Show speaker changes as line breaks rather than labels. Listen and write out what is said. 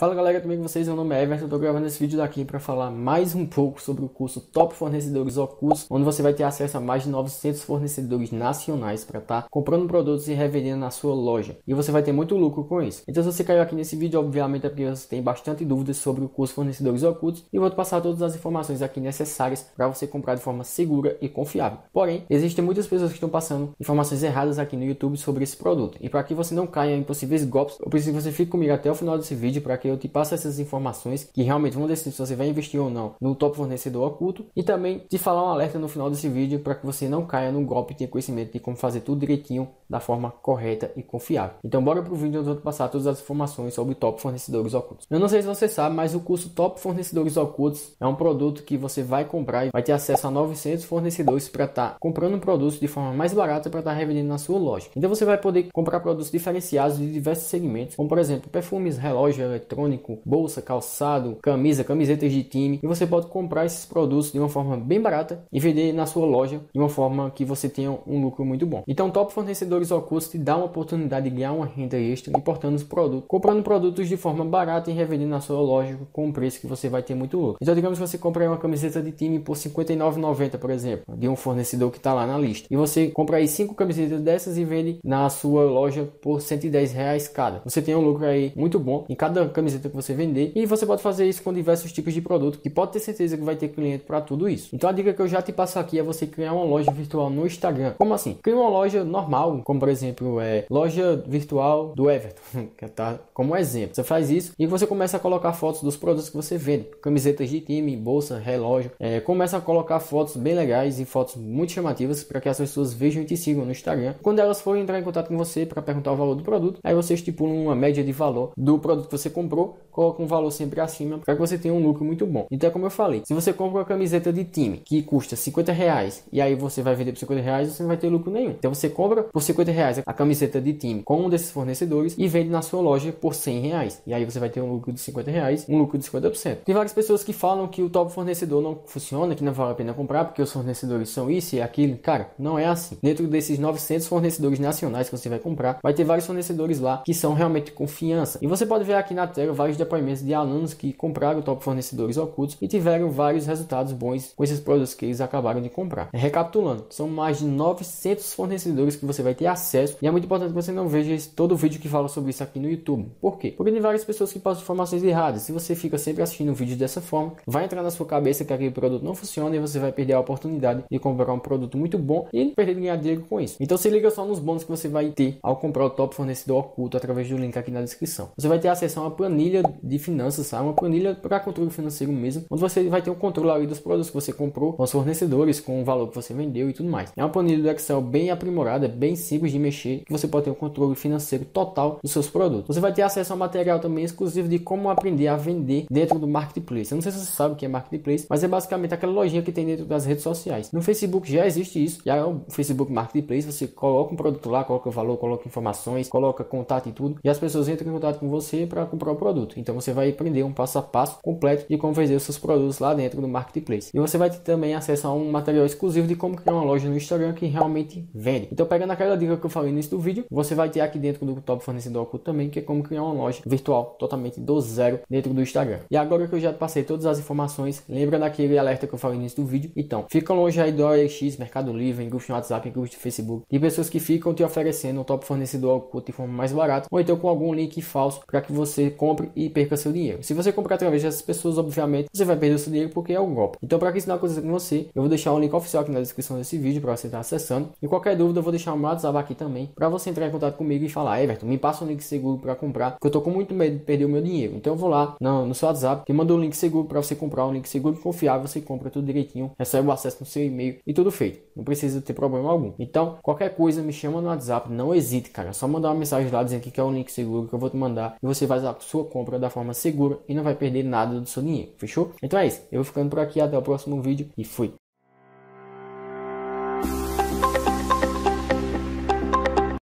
Fala galera, tudo bem com vocês? Meu nome é Everton, estou gravando esse vídeo daqui para falar mais um pouco sobre o curso Top Fornecedores Ocus, onde você vai ter acesso a mais de 900 fornecedores nacionais para estar tá comprando produtos e revendendo na sua loja. E você vai ter muito lucro com isso. Então se você caiu aqui nesse vídeo, obviamente é porque você tem bastante dúvidas sobre o curso Fornecedores Ocultos e vou te passar todas as informações aqui necessárias para você comprar de forma segura e confiável. Porém, existem muitas pessoas que estão passando informações erradas aqui no YouTube sobre esse produto. E para que você não caia em possíveis golpes, eu preciso que você fique comigo até o final desse vídeo para que eu te passo essas informações que realmente vão decidir se você vai investir ou não no top fornecedor oculto e também te falar um alerta no final desse vídeo para que você não caia no golpe e tenha conhecimento de como fazer tudo direitinho da forma correta e confiável. Então bora pro vídeo onde eu vou te passar todas as informações sobre top fornecedores ocultos. Eu não sei se você sabe, mas o curso Top Fornecedores Ocultos é um produto que você vai comprar e vai ter acesso a 900 fornecedores para estar tá comprando um produto de forma mais barata para estar tá revendendo na sua loja. Então você vai poder comprar produtos diferenciados de diversos segmentos, como por exemplo perfumes, relógio eletrônico, eletrônico, bolsa, calçado, camisa, camisetas de time. E você pode comprar esses produtos de uma forma bem barata e vender na sua loja de uma forma que você tenha um lucro muito bom. Então, top fornecedores ocultos te dá uma oportunidade de ganhar uma renda extra importando os produtos, comprando produtos de forma barata e revendendo na sua loja com um preço que você vai ter muito lucro. Então, digamos que você compra uma camiseta de time por R$ 59,90, por exemplo, de um fornecedor que está lá na lista. E você compra aí cinco camisetas dessas e vende na sua loja por R$ 110 reais cada. Você tem um lucro aí muito bom em cada camiseta camiseta que você vender. E você pode fazer isso com diversos tipos de produto, que pode ter certeza que vai ter cliente para tudo isso. Então a dica que eu já te passo aqui é você criar uma loja virtual no Instagram. Como assim? Cria uma loja normal, como por exemplo, é loja virtual do Everton, que tá como exemplo. Você faz isso e você começa a colocar fotos dos produtos que você vende, camisetas de time, bolsa, relógio. É, começa a colocar fotos bem legais e fotos muito chamativas para que as pessoas vejam e te sigam no Instagram. Quando elas forem entrar em contato com você para perguntar o valor do produto, aí você estipula uma média de valor do produto que você comprou comprou, coloca um valor sempre acima para que você tenha um lucro muito bom. Então, é como eu falei, se você compra uma camiseta de time que custa 50 reais e aí você vai vender por 50 reais, você não vai ter lucro nenhum. Então, você compra por 50 reais a camiseta de time com um desses fornecedores e vende na sua loja por 100 reais. E aí você vai ter um lucro de 50 reais, um lucro de 50%. Tem várias pessoas que falam que o top fornecedor não funciona, que não vale a pena comprar porque os fornecedores são isso e aquilo. Cara, não é assim. Dentro desses 900 fornecedores nacionais que você vai comprar, vai ter vários fornecedores lá que são realmente confiança. E você pode ver aqui na tela tiveram vários depoimentos de alunos que compraram top fornecedores ocultos e tiveram vários resultados bons com esses produtos que eles acabaram de comprar. É, recapitulando, são mais de 900 fornecedores que você vai ter acesso e é muito importante que você não veja todo o vídeo que fala sobre isso aqui no YouTube. Por quê? Porque tem várias pessoas que passam informações erradas. Se você fica sempre assistindo um vídeo dessa forma, vai entrar na sua cabeça que aquele produto não funciona e você vai perder a oportunidade de comprar um produto muito bom e perder ganhar dinheiro com isso. Então se liga só nos bônus que você vai ter ao comprar o top fornecedor oculto através do link aqui na descrição. Você vai ter acesso a uma planilha de finanças, sabe? Uma planilha para controle financeiro mesmo, onde você vai ter o um controle ali dos produtos que você comprou, com os fornecedores, com o valor que você vendeu e tudo mais. É uma planilha do Excel bem aprimorada, bem simples de mexer, que você pode ter um controle financeiro total dos seus produtos. Você vai ter acesso a material também exclusivo de como aprender a vender dentro do marketplace. Eu não sei se você sabe o que é marketplace, mas é basicamente aquela lojinha que tem dentro das redes sociais. No Facebook já existe isso, já é o Facebook Marketplace, você coloca um produto lá, coloca o valor, coloca informações, coloca contato e tudo, e as pessoas entram em contato com você para comprar o produto. Então você vai aprender um passo a passo completo de como fazer os seus produtos lá dentro do marketplace. E você vai ter também acesso a um material exclusivo de como criar uma loja no Instagram que realmente vende. Então pegando aquela dica que eu falei no início do vídeo, você vai ter aqui dentro do Top Fornecedor Oculto também, que é como criar uma loja virtual totalmente do zero dentro do Instagram. E agora que eu já passei todas as informações, lembra daquele alerta que eu falei no início do vídeo? Então, fica longe aí do OLX, Mercado Livre, em grupos de WhatsApp, em grupos de Facebook, de pessoas que ficam te oferecendo um top fornecedor oculto de forma mais barata, ou então com algum link falso para que você compre compre e perca seu dinheiro. Se você comprar através dessas pessoas, obviamente, você vai perder o seu dinheiro porque é um golpe. Então, para que isso não aconteça com você, eu vou deixar um link oficial aqui na descrição desse vídeo para você estar tá acessando. E qualquer dúvida, eu vou deixar um WhatsApp aqui também para você entrar em contato comigo e falar: Everton, me passa um link seguro para comprar, porque eu tô com muito medo de perder o meu dinheiro. Então, eu vou lá no, no seu WhatsApp e mando um link seguro para você comprar, um link seguro confiável, você compra tudo direitinho, recebe é o acesso no seu e-mail e tudo feito. Não precisa ter problema algum. Então, qualquer coisa, me chama no WhatsApp, não hesite, cara. É só mandar uma mensagem lá dizendo que é um link seguro que eu vou te mandar e você vai usar sua sua compra da forma segura e não vai perder nada do seu dinheiro, fechou? Então é isso, eu vou ficando por aqui, até o próximo vídeo e fui!